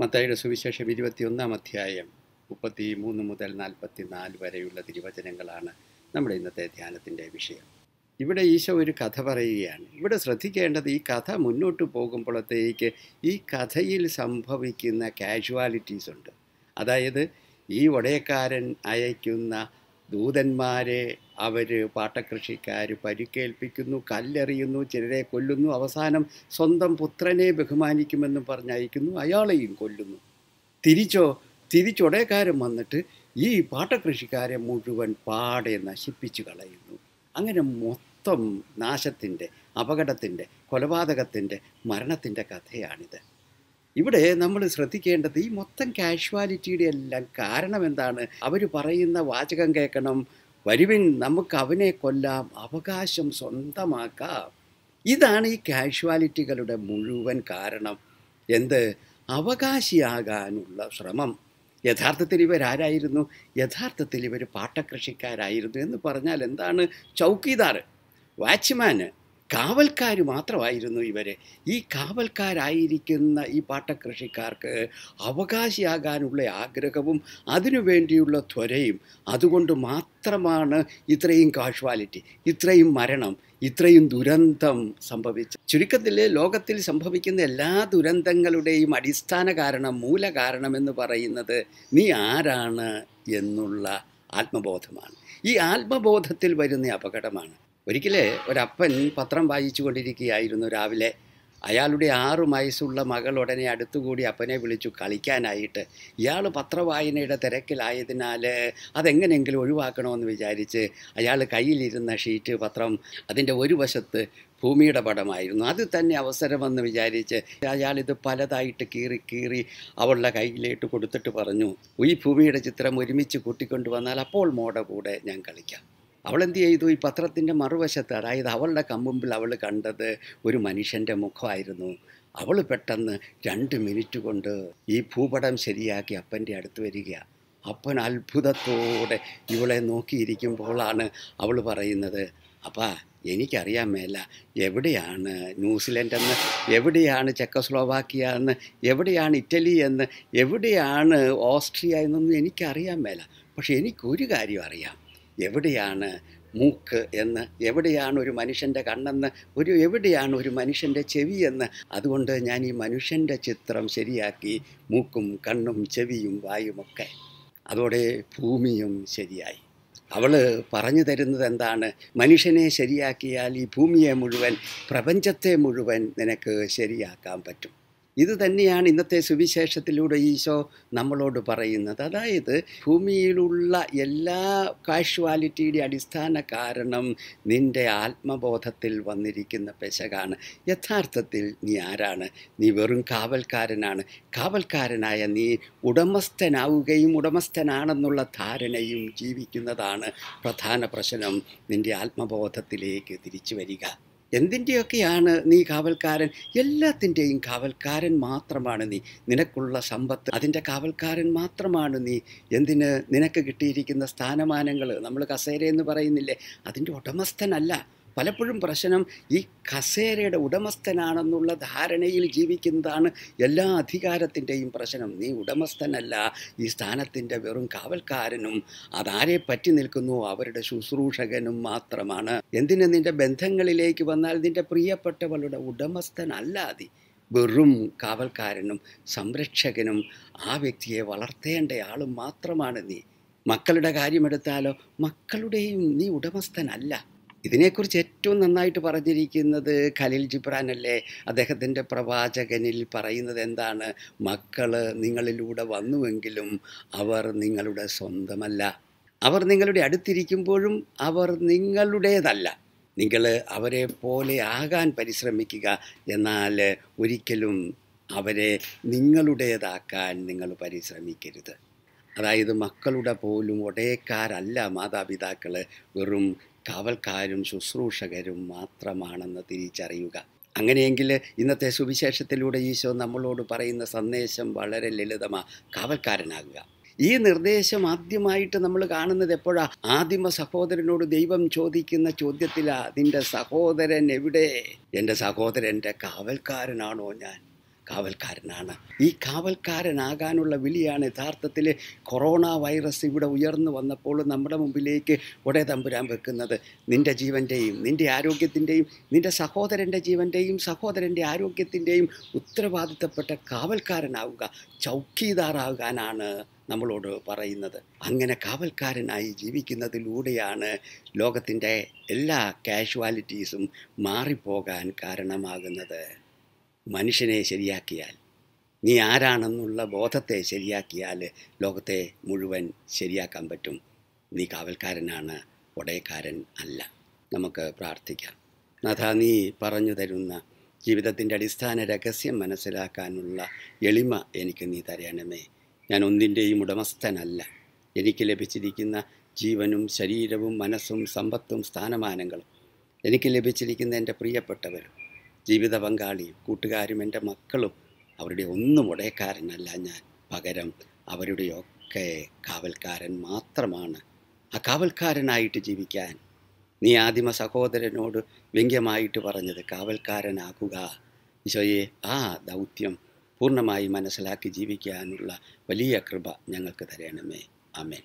മത്തായിയുടെ സുവിശേഷം ഇരുപത്തിയൊന്നാം അധ്യായം മുപ്പത്തി മൂന്ന് മുതൽ നാൽപ്പത്തി നാല് വരെയുള്ള തിരുവചനങ്ങളാണ് നമ്മുടെ ഇന്നത്തെ ധ്യാനത്തിൻ്റെ വിഷയം ഇവിടെ ഈശോ ഒരു കഥ പറയുകയാണ് ഇവിടെ ശ്രദ്ധിക്കേണ്ടത് ഈ കഥ മുന്നോട്ട് പോകുമ്പോഴത്തേക്ക് ഈ കഥയിൽ സംഭവിക്കുന്ന കാഷ്വാലിറ്റീസ് ഉണ്ട് അതായത് ഈ ഒടയക്കാരൻ അയക്കുന്ന ദൂതന്മാരെ അവർ പാട്ടകൃഷിക്കാർ പരിക്കേൽപ്പിക്കുന്നു കല്ലെറിയുന്നു ചിലരെ കൊല്ലുന്നു അവസാനം സ്വന്തം പുത്രനെ ബഹുമാനിക്കുമെന്ന് പറഞ്ഞയക്കുന്നു അയാളെയും കൊല്ലുന്നു തിരിച്ചോ തിരിച്ചൊടേക്കാരൻ വന്നിട്ട് ഈ പാട്ടകൃഷിക്കാരെ മുഴുവൻ പാടെ നശിപ്പിച്ചു കളയുന്നു അങ്ങനെ മൊത്തം നാശത്തിൻ്റെ അപകടത്തിൻ്റെ കൊലപാതകത്തിൻ്റെ മരണത്തിൻ്റെ കഥയാണിത് ഇവിടെ നമ്മൾ ശ്രദ്ധിക്കേണ്ടത് ഈ മൊത്തം കാഷ്വാലിറ്റിയുടെ എല്ലാം കാരണം എന്താണ് അവർ പറയുന്ന വാചകം കേൾക്കണം വരുവിൻ നമുക്ക് അവനെ കൊല്ലാം അവകാശം സ്വന്തമാക്കാം ഇതാണ് ഈ കാഷ്വാലിറ്റികളുടെ മുഴുവൻ കാരണം എന്ത് അവകാശിയാകാനുള്ള ശ്രമം യഥാർത്ഥത്തിൽ ഇവരാരായിരുന്നു യഥാർത്ഥത്തിൽ ഇവർ പാട്ടകൃഷിക്കാരായിരുന്നു എന്ന് പറഞ്ഞാൽ എന്താണ് ചൗക്കീദാർ വാച്ച്മാന് കാവൽക്കാർ മാത്രമായിരുന്നു ഇവർ ഈ കാവൽക്കാരായിരിക്കുന്ന ഈ പാട്ടകൃഷിക്കാർക്ക് അവകാശിയാകാനുള്ള ആഗ്രഹവും അതിനുവേണ്ടിയുള്ള ത്വരയും അതുകൊണ്ട് മാത്രമാണ് ഇത്രയും കാഷ്വാലിറ്റി ഇത്രയും മരണം ഇത്രയും ദുരന്തം സംഭവിച്ചു ചുരുക്കത്തിൽ ലോകത്തിൽ സംഭവിക്കുന്ന എല്ലാ ദുരന്തങ്ങളുടെയും അടിസ്ഥാന കാരണം മൂല കാരണം എന്ന് പറയുന്നത് നീ ആരാണ് എന്നുള്ള ആത്മബോധമാണ് ഈ ആത്മബോധത്തിൽ വരുന്ന അപകടമാണ് ഒരിക്കലേ ഒരപ്പൻ പത്രം വായിച്ചു കൊണ്ടിരിക്കുകയായിരുന്നു രാവിലെ അയാളുടെ ആറു വയസ്സുള്ള മകൾ ഉടനെ അടുത്തുകൂടി അപ്പനെ വിളിച്ചു കളിക്കാനായിട്ട് ഇയാൾ പത്രവായനയുടെ തിരക്കിലായതിനാൽ അതെങ്ങനെയെങ്കിലും ഒഴിവാക്കണമെന്ന് വിചാരിച്ച് അയാൾ കയ്യിലിരുന്ന ഷീറ്റ് പത്രം അതിൻ്റെ ഒരു വശത്ത് ഭൂമിയുടെ പടമായിരുന്നു അത് തന്നെ അവസരമെന്ന് വിചാരിച്ച് അയാളിത് പലതായിട്ട് കീറി കീറി അവളുടെ കയ്യിലേട്ട് കൊടുത്തിട്ട് പറഞ്ഞു ഈ ഭൂമിയുടെ ചിത്രം ഒരുമിച്ച് കൂട്ടിക്കൊണ്ടുവന്നാൽ അപ്പോൾ മോടെ കൂടെ ഞാൻ കളിക്കാം അവളെന്ത് ചെയ്തു ഈ പത്രത്തിൻ്റെ മറുവശത്ത് അതായത് അവളുടെ കമ്പുമ്പിൽ അവൾ കണ്ടത് ഒരു മനുഷ്യൻ്റെ മുഖമായിരുന്നു അവൾ പെട്ടെന്ന് രണ്ട് മിനിറ്റ് കൊണ്ട് ഈ ഭൂപടം ശരിയാക്കി അപ്പൻ്റെ അടുത്ത് വരിക അപ്പൻ അത്ഭുതത്തോടെ ഇവളെ നോക്കിയിരിക്കുമ്പോഴാണ് അവൾ പറയുന്നത് അപ്പാ എനിക്കറിയാൻ മേല എവിടെയാണ് ന്യൂസിലൻഡ് എന്ന് എവിടെയാണ് ചെക്കസ്ലോവാക്കിയ എന്ന് എവിടെയാണ് ഇറ്റലി എന്ന് എവിടെയാണ് ഓസ്ട്രിയ എന്നൊന്നും എനിക്കറിയാൻ മേല പക്ഷെ എനിക്കൊരു കാര്യം അറിയാം എവിടെയാണ് മൂക്ക് എന്ന് എവിടെയാണ് ഒരു മനുഷ്യൻ്റെ കണ്ണെന്ന് ഒരു എവിടെയാണ് ഒരു മനുഷ്യൻ്റെ ചെവി എന്ന് അതുകൊണ്ട് ഞാൻ ഈ മനുഷ്യൻ്റെ ചിത്രം ശരിയാക്കി മൂക്കും കണ്ണും ചെവിയും വായുമൊക്കെ അതോടെ ഭൂമിയും ശരിയായി അവൾ പറഞ്ഞു തരുന്നത് എന്താണ് മനുഷ്യനെ ശരിയാക്കിയാൽ ഈ ഭൂമിയെ മുഴുവൻ പ്രപഞ്ചത്തെ മുഴുവൻ നിനക്ക് ശരിയാക്കാൻ പറ്റും ഇത് തന്നെയാണ് ഇന്നത്തെ സുവിശേഷത്തിലൂടെ ഈശോ നമ്മളോട് പറയുന്നത് അതായത് ഭൂമിയിലുള്ള എല്ലാ കാഷ്വാലിറ്റിയുടെ അടിസ്ഥാന കാരണം നിന്റെ ആത്മബോധത്തിൽ വന്നിരിക്കുന്ന പെശകാണ് യഥാർത്ഥത്തിൽ നീ ആരാണ് നീ വെറും കാവൽക്കാരനാണ് കാവൽക്കാരനായ നീ ഉടമസ്ഥനാവുകയും ഉടമസ്ഥനാണെന്നുള്ള ധാരണയും ജീവിക്കുന്നതാണ് പ്രധാന പ്രശ്നം നിന്റെ ആത്മബോധത്തിലേക്ക് തിരിച്ചു വരിക എന്തിൻ്റെയൊക്കെയാണ് നീ കാവൽക്കാരൻ എല്ലാത്തിൻ്റെയും കാവൽക്കാരൻ മാത്രമാണ് നീ നിനക്കുള്ള സമ്പത്ത് അതിൻ്റെ കാവൽക്കാരൻ മാത്രമാണ് നീ എന്തിന് നിനക്ക് കിട്ടിയിരിക്കുന്ന സ്ഥാനമാനങ്ങൾ നമ്മൾ കസേര എന്ന് പറയുന്നില്ലേ അതിൻ്റെ ഉടമസ്ഥനല്ല പലപ്പോഴും പ്രശ്നം ഈ കസേരയുടെ ഉടമസ്ഥനാണെന്നുള്ള ധാരണയിൽ ജീവിക്കുന്നതാണ് എല്ലാ അധികാരത്തിൻ്റെയും പ്രശ്നം നീ ഉടമസ്ഥനല്ല ഈ സ്ഥാനത്തിൻ്റെ വെറും കാവൽക്കാരനും അതാരെ പറ്റി നിൽക്കുന്നു അവരുടെ ശുശ്രൂഷകനും മാത്രമാണ് എന്തിന് നിൻ്റെ ബന്ധങ്ങളിലേക്ക് വന്നാൽ നിൻ്റെ പ്രിയപ്പെട്ടവളുടെ ഉടമസ്ഥനല്ല അതി വെറും കാവൽക്കാരനും സംരക്ഷകനും ആ വ്യക്തിയെ വളർത്തേണ്ട ആളും മാത്രമാണ് നീ മക്കളുടെ കാര്യമെടുത്താലോ മക്കളുടെയും നീ ഉടമസ്ഥനല്ല ഇതിനെക്കുറിച്ച് ഏറ്റവും നന്നായിട്ട് പറഞ്ഞിരിക്കുന്നത് ഖലീൽ അല്ലേ അദ്ദേഹത്തിൻ്റെ പ്രവാചകനിൽ പറയുന്നത് എന്താണ് മക്കൾ നിങ്ങളിലൂടെ വന്നുവെങ്കിലും അവർ നിങ്ങളുടെ സ്വന്തമല്ല അവർ നിങ്ങളുടെ അടുത്തിരിക്കുമ്പോഴും അവർ നിങ്ങളുടേതല്ല നിങ്ങൾ അവരെ പോലെ ആകാൻ പരിശ്രമിക്കുക എന്നാൽ ഒരിക്കലും അവരെ നിങ്ങളുടേതാക്കാൻ നിങ്ങൾ പരിശ്രമിക്കരുത് അതായത് മക്കളുടെ പോലും ഒടേക്കാരല്ല മാതാപിതാക്കൾ വെറും കാവൽക്കാരും ശുശ്രൂഷകരും മാത്രമാണെന്ന് തിരിച്ചറിയുക അങ്ങനെയെങ്കിൽ ഇന്നത്തെ സുവിശേഷത്തിലൂടെ ഈശോ നമ്മളോട് പറയുന്ന സന്ദേശം വളരെ ലളിതമാണ് കാവൽക്കാരനാകുക ഈ നിർദ്ദേശം ആദ്യമായിട്ട് നമ്മൾ കാണുന്നത് എപ്പോഴാ ആദിമ സഹോദരനോട് ദൈവം ചോദിക്കുന്ന ചോദ്യത്തിലാ നിന്റെ സഹോദരൻ എവിടെ എൻ്റെ സഹോദരൻ്റെ കാവൽക്കാരനാണോ ഞാൻ കാവൽക്കാരനാണ് ഈ കാവൽക്കാരനാകാനുള്ള വിളിയാണ് യഥാർത്ഥത്തിൽ കൊറോണ വൈറസ് ഇവിടെ ഉയർന്നു വന്നപ്പോൾ നമ്മുടെ മുമ്പിലേക്ക് ഒടേ തമ്പുരാൻ വെക്കുന്നത് നിൻ്റെ ജീവൻ്റെയും നിൻ്റെ ആരോഗ്യത്തിൻ്റെയും നിൻ്റെ സഹോദരൻ്റെ ജീവൻ്റെയും സഹോദരൻ്റെ ആരോഗ്യത്തിൻ്റെയും ഉത്തരവാദിത്തപ്പെട്ട കാവൽക്കാരനാവുക ചൗക്കീദാറാകാനാണ് നമ്മളോട് പറയുന്നത് അങ്ങനെ കാവൽക്കാരനായി ജീവിക്കുന്നതിലൂടെയാണ് ലോകത്തിൻ്റെ എല്ലാ കാഷ്വാലിറ്റീസും മാറിപ്പോകാൻ കാരണമാകുന്നത് മനുഷ്യനെ ശരിയാക്കിയാൽ നീ ആരാണെന്നുള്ള ബോധത്തെ ശരിയാക്കിയാൽ ലോകത്തെ മുഴുവൻ ശരിയാക്കാൻ പറ്റും നീ കാവൽക്കാരനാണ് ഒടയക്കാരൻ അല്ല നമുക്ക് പ്രാർത്ഥിക്കാം നഥ നീ പറഞ്ഞു തരുന്ന ജീവിതത്തിൻ്റെ അടിസ്ഥാന രഹസ്യം മനസ്സിലാക്കാനുള്ള എളിമ എനിക്ക് നീ തരണമേ ഞാൻ ഒന്നിൻ്റെയും ഉടമസ്ഥനല്ല എനിക്ക് ലഭിച്ചിരിക്കുന്ന ജീവനും ശരീരവും മനസ്സും സമ്പത്തും സ്ഥാനമാനങ്ങളും എനിക്ക് ലഭിച്ചിരിക്കുന്ന എൻ്റെ പ്രിയപ്പെട്ടവരും ജീവിത പങ്കാളിയും കൂട്ടുകാരും എൻ്റെ മക്കളും അവരുടെ ഒന്നും ഉടയക്കാരനല്ല ഞാൻ പകരം അവരുടെയൊക്കെ കാവൽക്കാരൻ മാത്രമാണ് ആ കാവൽക്കാരനായിട്ട് ജീവിക്കാൻ നീ ആദിമ സഹോദരനോട് വ്യംഗ്യമായിട്ട് പറഞ്ഞത് കാവൽക്കാരനാകുക ഈശോയെ ആ ദൗത്യം പൂർണ്ണമായി മനസ്സിലാക്കി ജീവിക്കാനുള്ള വലിയ കൃപ ഞങ്ങൾക്ക് തരണമേ ആമേൻ